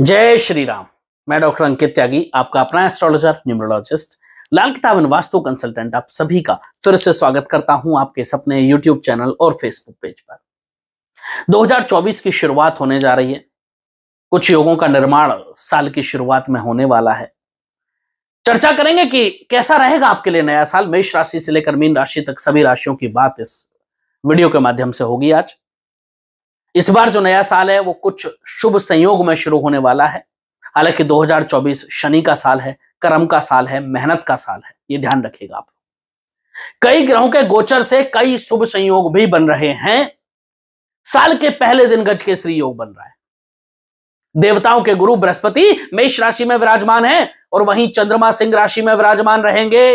जय श्री राम मैं डॉक्टर अंकित त्यागी आपका अपना एस्ट्रोलॉजर न्यूमरोलॉजिस्ट लाल किताब एंड वास्तु कंसल्टेंट आप सभी का फिर से स्वागत करता हूं आपके सपने यूट्यूब चैनल और फेसबुक पेज पर 2024 की शुरुआत होने जा रही है कुछ योगों का निर्माण साल की शुरुआत में होने वाला है चर्चा करेंगे कि कैसा रहेगा आपके लिए नया साल मेष राशि से लेकर मीन राशि तक सभी राशियों की बात इस वीडियो के माध्यम से होगी आज इस बार जो नया साल है वो कुछ शुभ संयोग में शुरू होने वाला है हालांकि 2024 शनि का साल है कर्म का साल है मेहनत का साल है ये ध्यान रखिएगा आप कई ग्रहों के गोचर से कई शुभ संयोग भी बन रहे हैं साल के पहले दिन गज के श्री योग बन रहा है देवताओं के गुरु बृहस्पति मेष राशि में विराजमान है और वहीं चंद्रमा सिंह राशि में विराजमान रहेंगे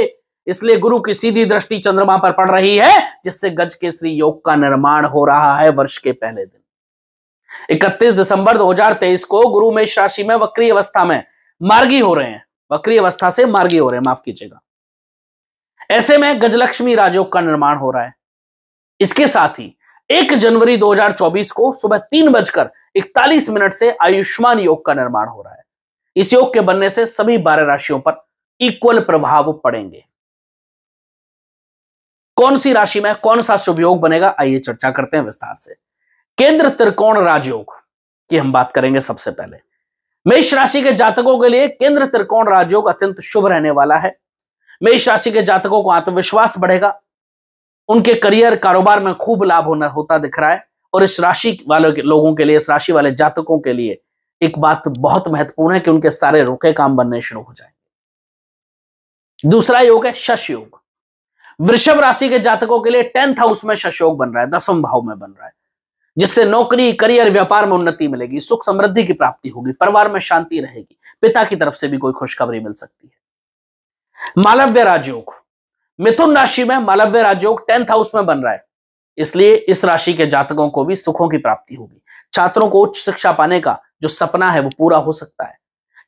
इसलिए गुरु की सीधी दृष्टि चंद्रमा पर पड़ रही है जिससे गज के श्री योग का निर्माण हो रहा है वर्ष के पहले दिन इकतीस दिसंबर 2023 को गुरु मेष राशि में वक्री अवस्था में मार्गी हो रहे हैं वक्री अवस्था से मार्गी हो रहे हैं माफ कीजिएगा ऐसे में गजलक्ष्मी राजयोग का निर्माण हो रहा है इसके साथ ही एक जनवरी 2024 को सुबह तीन बजकर इकतालीस मिनट से आयुष्मान योग का निर्माण हो रहा है इस योग के बनने से सभी बारह राशियों पर इक्वल प्रभाव पड़ेंगे कौन सी राशि में कौन सा शुभ योग बनेगा आइए चर्चा करते हैं विस्तार से केंद्र त्रिकोण राजयोग की हम बात करेंगे सबसे पहले मेष राशि के जातकों के लिए केंद्र त्रिकोण राजयोग अत्यंत शुभ रहने वाला है मेष राशि के जातकों को आत्मविश्वास बढ़ेगा उनके करियर कारोबार में खूब लाभ होना होता दिख रहा है और इस राशि वाले के लोगों के लिए इस राशि वाले जातकों के लिए एक बात बहुत महत्वपूर्ण है कि उनके सारे रुके काम बनने शुरू हो जाएंगे दूसरा योग है शश योग वृषभ राशि के जातकों के लिए टेंथ हाउस में शशयोग बन रहा है दसम भाव में बन रहा है जिससे नौकरी करियर व्यापार में उन्नति मिलेगी सुख समृद्धि की प्राप्ति होगी परिवार में शांति रहेगी पिता की तरफ से भी कोई खुशखबरी मिल सकती है मालव्य राजयोग मिथुन राशि में मालव्य राजयोग टेंथ हाउस में बन रहा है इसलिए इस राशि के जातकों को भी सुखों की प्राप्ति होगी छात्रों को उच्च शिक्षा पाने का जो सपना है वो पूरा हो सकता है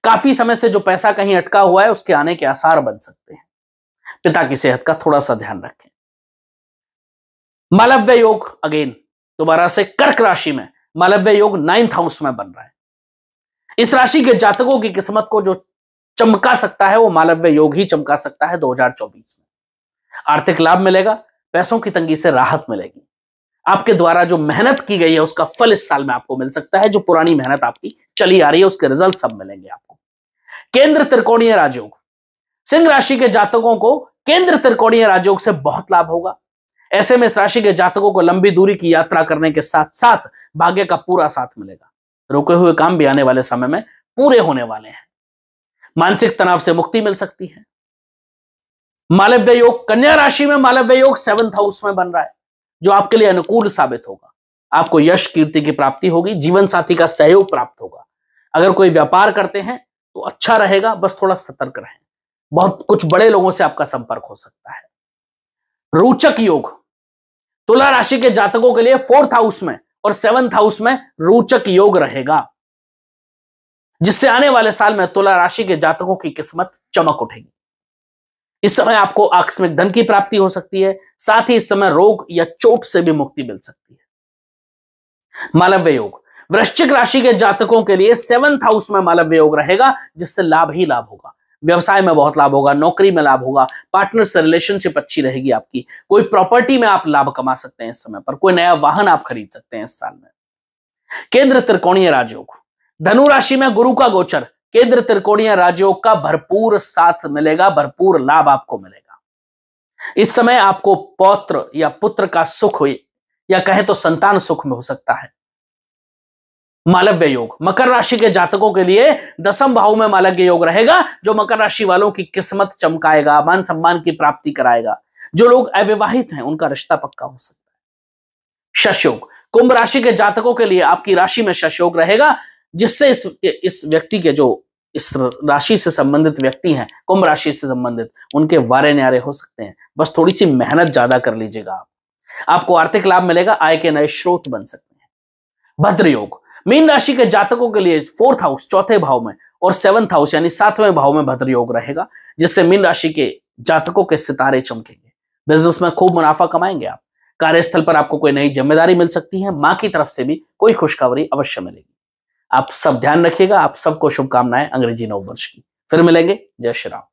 काफी समय से जो पैसा कहीं अटका हुआ है उसके आने के आसार बन सकते हैं पिता की सेहत का थोड़ा सा ध्यान रखें मालव्य योग अगेन दोबारा से कर्क राशि में मालव्य योग नाइन्थ हाउस में बन रहा है इस राशि के जातकों की किस्मत को जो चमका सकता है वो मालव्य योग ही चमका सकता है 2024 में आर्थिक लाभ मिलेगा पैसों की तंगी से राहत मिलेगी आपके द्वारा जो मेहनत की गई है उसका फल इस साल में आपको मिल सकता है जो पुरानी मेहनत आपकी चली आ रही है उसके रिजल्ट सब मिलेंगे आपको केंद्र त्रिकोणीय राजयोग सिंह राशि के जातकों को केंद्र त्रिकोणीय राजयोग से बहुत लाभ होगा ऐसे में इस राशि के जातकों को लंबी दूरी की यात्रा करने के साथ साथ भाग्य का पूरा साथ मिलेगा रुके हुए काम भी आने वाले समय में पूरे होने वाले हैं मानसिक तनाव से मुक्ति मिल सकती है मालव्य योग कन्या राशि में मालव्य योग सेवंथ हाउस में बन रहा है जो आपके लिए अनुकूल साबित होगा आपको यश कीर्ति की प्राप्ति होगी जीवन साथी का सहयोग प्राप्त होगा अगर कोई व्यापार करते हैं तो अच्छा रहेगा बस थोड़ा सतर्क रहें बहुत कुछ बड़े लोगों से आपका संपर्क हो सकता है रोचक योग तुला राशि के जातकों के लिए फोर्थ हाउस में और सेवंथ हाउस में रोचक योग रहेगा जिससे आने वाले साल में तुला राशि के जातकों की किस्मत चमक उठेगी इस समय आपको आकस्मिक धन की प्राप्ति हो सकती है साथ ही इस समय रोग या चोट से भी मुक्ति मिल सकती है मालव्य योग वृश्चिक राशि के जातकों के लिए सेवंथ हाउस में मालव्य योग रहेगा जिससे लाभ ही लाभ होगा व्यवसाय में बहुत लाभ होगा नौकरी में लाभ होगा पार्टनर से रिलेशनशिप अच्छी रहेगी आपकी कोई प्रॉपर्टी में आप लाभ कमा सकते हैं इस समय पर कोई नया वाहन आप खरीद सकते हैं इस साल में केंद्र त्रिकोणीय राजयोग धनु राशि में गुरु का गोचर केंद्र त्रिकोणीय राजयोग का भरपूर साथ मिलेगा भरपूर लाभ आपको मिलेगा इस समय आपको पौत्र या पुत्र का सुख या कहें तो संतान सुख में हो सकता है मालव्य योग मकर राशि के जातकों के लिए दसम भाव में मालव्य योग रहेगा जो मकर राशि वालों की किस्मत चमकाएगा मान सम्मान की प्राप्ति कराएगा जो लोग अविवाहित हैं उनका रिश्ता पक्का हो सकता है शशयोग कुंभ राशि के जातकों के लिए आपकी राशि में शशयोग रहेगा जिससे इस इस व्यक्ति के जो इस राशि से संबंधित व्यक्ति हैं कुंभ राशि से संबंधित उनके वारे न्यारे हो सकते हैं बस थोड़ी सी मेहनत ज्यादा कर लीजिएगा आप आपको आर्थिक लाभ मिलेगा आय के नए स्रोत बन सकते हैं भद्र योग मीन राशि के जातकों के लिए फोर्थ हाउस चौथे भाव में और सेवंथ हाउस यानी सातवें भाव में भद्र योग रहेगा जिससे मीन राशि के जातकों के सितारे चमकेंगे बिजनेस में खूब मुनाफा कमाएंगे आप कार्यस्थल पर आपको कोई नई जिम्मेदारी मिल सकती है मां की तरफ से भी कोई खुशखबरी अवश्य मिलेगी आप सब ध्यान रखिएगा आप सबको शुभकामनाएं अंग्रेजी नववर्ष की फिर मिलेंगे जय श्री राम